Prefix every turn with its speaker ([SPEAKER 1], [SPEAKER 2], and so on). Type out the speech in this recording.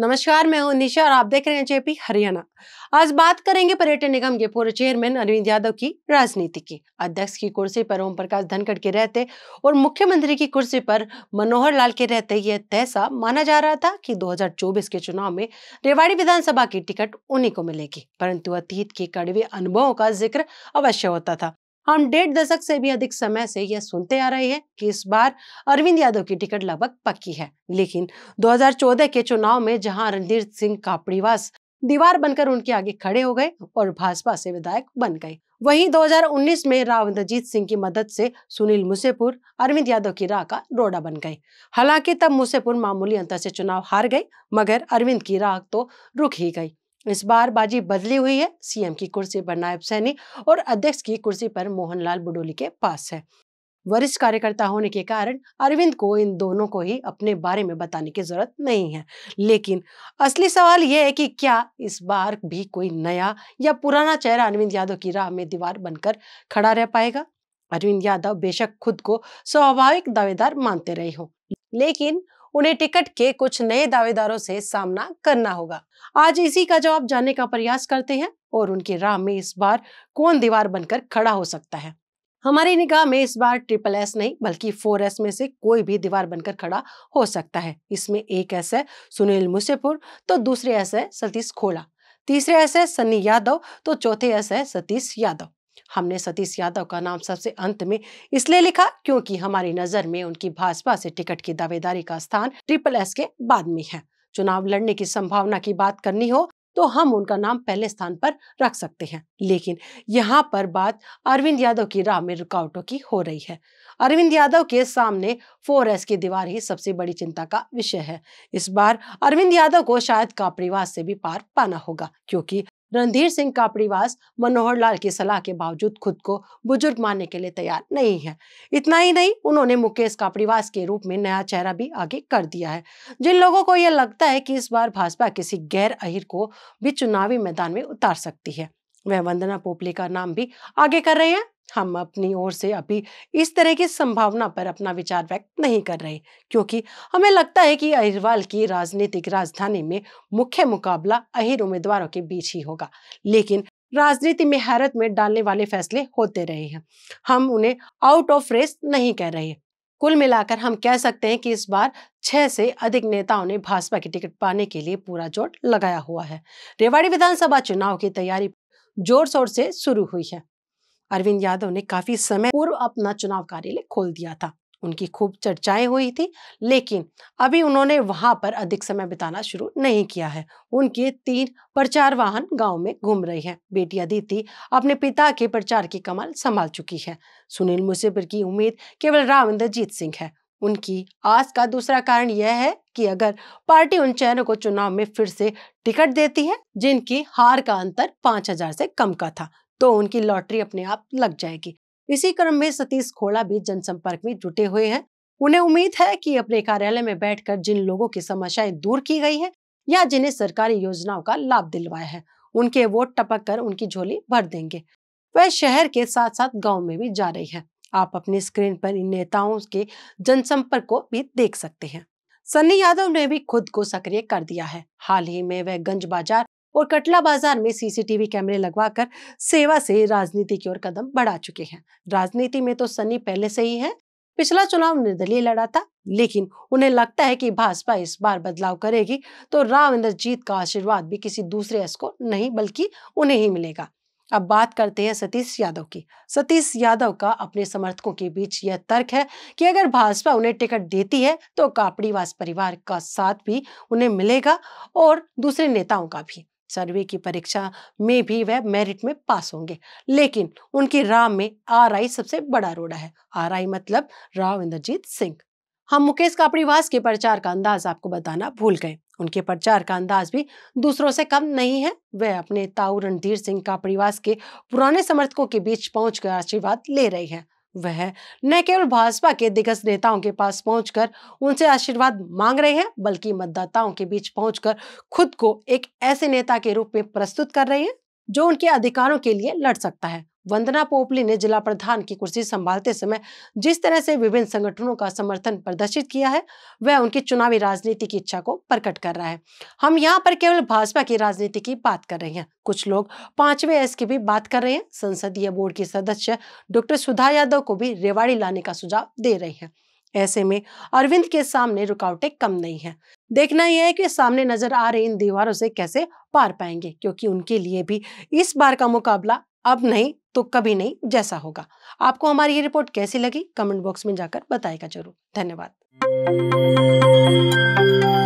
[SPEAKER 1] नमस्कार मैं हूं निशा और आप देख रहे हैं जेपी हरियाणा आज बात करेंगे पर्यटन निगम के पूर्व चेयरमैन अरविंद यादव की राजनीति की अध्यक्ष की कुर्सी पर ओम प्रकाश धनखड़ के रहते और मुख्यमंत्री की कुर्सी पर मनोहर लाल के रहते यह तैसा माना जा रहा था कि 2024 के चुनाव में रेवाड़ी विधानसभा की टिकट उन्हीं को मिलेगी परंतु अतीत के कड़वे अनुभवों का जिक्र अवश्य होता था हम डेढ़ दशक से भी अधिक समय से यह सुनते आ रहे हैं कि इस बार अरविंद यादव की टिकट लगभग पक्की है लेकिन 2014 के चुनाव में जहां रणधीर सिंह कापड़ीवास दीवार बनकर उनके आगे खड़े हो गए और भाजपा से विधायक बन गए वहीं 2019 में राव इंद्रजीत सिंह की मदद से सुनील मुसेपुर अरविंद यादव की राह का रोड़ा बन गए हालांकि तब मुसेपुर मामूली अंतर से चुनाव हार गए मगर अरविंद की राह तो रुक ही गई इस बार बाजी बदली हुई है सीएम की कुर्सी पर नायब सैनी और अध्यक्ष की कुर्सी पर मोहनलाल बुडोली के पास है वरिष्ठ कार्यकर्ता होने के कारण अरविंद को इन दोनों को ही अपने बारे में बताने की जरूरत नहीं है लेकिन असली सवाल यह है कि क्या इस बार भी कोई नया या पुराना चेहरा अरविंद यादव की राह में दीवार बनकर खड़ा रह पाएगा अरविंद यादव बेशक खुद को स्वाभाविक दावेदार मानते रहे हो लेकिन उन्हें टिकट के कुछ नए दावेदारों से सामना करना होगा आज इसी का जवाब जानने का प्रयास करते हैं और उनकी राह में इस बार कौन दीवार बनकर खड़ा हो सकता है हमारी निगाह में इस बार ट्रिपल एस नहीं बल्कि फोर एस में से कोई भी दीवार बनकर खड़ा हो सकता है इसमें एक एस है सुनील मुसेपुर तो दूसरे एस है सतीश खोला तीसरे एस है सन्नी यादव तो चौथे एस है सतीश यादव हमने सतीश यादव का नाम सबसे अंत में इसलिए लिखा क्योंकि हमारी नजर में उनकी भाजपा से टिकट की दावेदारी का स्थान ट्रिपल एस के बाद में है चुनाव लड़ने की संभावना की बात करनी हो तो हम उनका नाम पहले स्थान पर रख सकते हैं लेकिन यहाँ पर बात अरविंद यादव की राह में रुकावटों की हो रही है अरविंद यादव के सामने फोर एस की दीवार ही सबसे बड़ी चिंता का विषय है इस बार अरविंद यादव को शायद कापरीवास से भी पार पाना होगा क्योंकि रणधीर सिंह कापड़ीवास मनोहर लाल की सलाह के बावजूद खुद को बुजुर्ग मानने के लिए तैयार नहीं है इतना ही नहीं उन्होंने मुकेश कापड़ीवास के रूप में नया चेहरा भी आगे कर दिया है जिन लोगों को यह लगता है कि इस बार भाजपा किसी गैर अहिर को भी चुनावी मैदान में उतार सकती है वह वंदना पोपले का नाम भी आगे कर रहे हैं हम अपनी ओर से अभी इस तरह की संभावना पर अपना विचार व्यक्त नहीं कर रहे क्योंकि हमें लगता है कि अहिरवाल की राजनीतिक राजधानी में मुख्य मुकाबला अहिर उम्मीदवारों के बीच ही होगा लेकिन राजनीति में हैरत में डालने वाले फैसले होते रहे हैं हम उन्हें आउट ऑफ रेस नहीं कह रहे कुल मिलाकर हम कह सकते हैं कि इस बार छह से अधिक नेताओं ने भाजपा की टिकट पाने के लिए पूरा जोर लगाया हुआ है रेवाड़ी विधानसभा चुनाव की तैयारी जोर शोर से शुरू हुई है अरविंद यादव ने काफी समय पूर्व अपना चुनाव कार्यालय खोल दिया था उनकी खूब चर्चाएं हुई थी लेकिन अभी उन्होंने वहां पर अधिक समय बिताना शुरू नहीं किया है उनके तीन प्रचार वाहन गांव में घूम रहे हैं बेटी अदिति अपने पिता के प्रचार की कमाल संभाल चुकी है सुनील मुसेबर की उम्मीद केवल राम इंद्रजीत सिंह है उनकी आस का दूसरा कारण यह है कि अगर पार्टी उन चेहरों को चुनाव में फिर से टिकट देती है जिनकी हार का अंतर पांच हजार से कम का था तो उनकी लॉटरी अपने आप लग जाएगी इसी क्रम में सतीश खोड़ा भी जनसंपर्क में जुटे हुए हैं उन्हें उम्मीद है कि अपने कार्यालय में बैठकर जिन लोगों की समस्याएं दूर की गई है या जिन्हें सरकारी योजनाओं का लाभ दिलवाया है उनके वोट टपक कर उनकी झोली भर देंगे वह शहर के साथ साथ गांव में भी जा रही है आप अपनी स्क्रीन पर इन नेताओं के जनसंपर्क को भी देख सकते हैं सन्नी यादव ने भी खुद को सक्रिय कर दिया है हाल ही में वह गंज बाजार और कटला बाजार में सीसीटीवी कैमरे लगवाकर सेवा से राजनीति की ओर कदम बढ़ा चुके हैं राजनीति में तो सनी पहले से ही है पिछला चुनाव निर्दलीय लड़ा था लेकिन उन्हें लगता है कि भाजपा इस बार बदलाव करेगी तो राव इंद्रजीत का आशीर्वाद भी किसी दूसरे एस को नहीं बल्कि उन्हें ही मिलेगा अब बात करते हैं सतीश यादव की सतीश यादव का अपने समर्थकों के बीच यह तर्क है कि अगर भाजपा उन्हें टिकट देती है तो कापड़ीवास परिवार का साथ भी उन्हें मिलेगा और दूसरे नेताओं का भी सर्वे की परीक्षा में भी वह मेरिट में पास होंगे लेकिन उनकी राम में आर आई सबसे बड़ा रोड़ा है आर आई मतलब राव इंद्रजीत सिंह हम मुकेश कापड़ीवास के प्रचार का अंदाज आपको बताना भूल गए उनके प्रचार का अंदाज भी दूसरों से कम नहीं है वह अपने ताऊ रणधीर सिंह कापड़ीवास के पुराने समर्थकों के बीच पहुंचकर आशीर्वाद ले रहे हैं वह न केवल भाजपा के दिग्गज नेताओं के पास पहुंचकर उनसे आशीर्वाद मांग रहे हैं बल्कि मतदाताओं के बीच पहुंचकर खुद को एक ऐसे नेता के रूप में प्रस्तुत कर रहे हैं जो उनके अधिकारों के लिए लड़ सकता है वंदना पोपली ने जिला प्रधान की कुर्सी संभालते समय जिस तरह से विभिन्न संगठनों का समर्थन प्रदर्शित किया है वह उनकी चुनावी राजनीति की इच्छा को प्रकट कर रहा है हम यहाँ पर केवल भाजपा की राजनीति की बात कर रहे हैं कुछ लोग पांचवें एस की भी बात कर रहे हैं संसदीय बोर्ड की सदस्य डॉक्टर सुधा यादव को भी रेवाड़ी लाने का सुझाव दे रहे हैं ऐसे में अरविंद के सामने रुकावटें कम नहीं है देखना यह है कि सामने नजर आ रही इन दीवारों से कैसे पार पाएंगे क्योंकि उनके लिए भी इस बार का मुकाबला अब नहीं तो कभी नहीं जैसा होगा आपको हमारी ये रिपोर्ट कैसी लगी कमेंट बॉक्स में जाकर बताएगा जरूर धन्यवाद